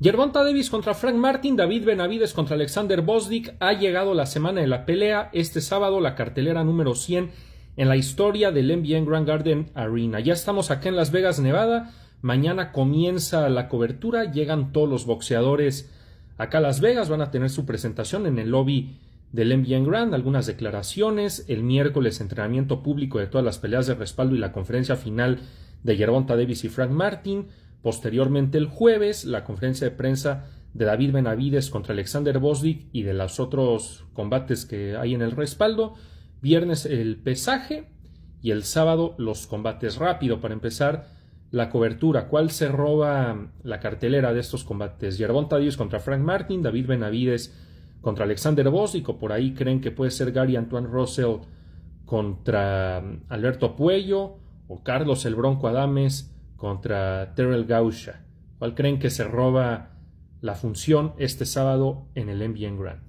Gervonta Davis contra Frank Martin, David Benavides contra Alexander Bosdick. Ha llegado la semana de la pelea. Este sábado la cartelera número 100 en la historia del NBN Grand Garden Arena. Ya estamos acá en Las Vegas, Nevada. Mañana comienza la cobertura. Llegan todos los boxeadores acá a Las Vegas. Van a tener su presentación en el lobby del NBA Grand. Algunas declaraciones. El miércoles entrenamiento público de todas las peleas de respaldo y la conferencia final de Yerbonta Davis y Frank Martin. Posteriormente, el jueves, la conferencia de prensa de David Benavides contra Alexander Bosdick y de los otros combates que hay en el respaldo. Viernes, el pesaje y el sábado, los combates rápido. Para empezar, la cobertura. ¿Cuál se roba la cartelera de estos combates? Yerbón Tadius contra Frank Martin, David Benavides contra Alexander Bosdick, o por ahí creen que puede ser Gary Antoine Russell contra Alberto Puello o Carlos El Bronco Adames contra Terrell Gausha. ¿Cuál creen que se roba la función este sábado en el NBN Grand?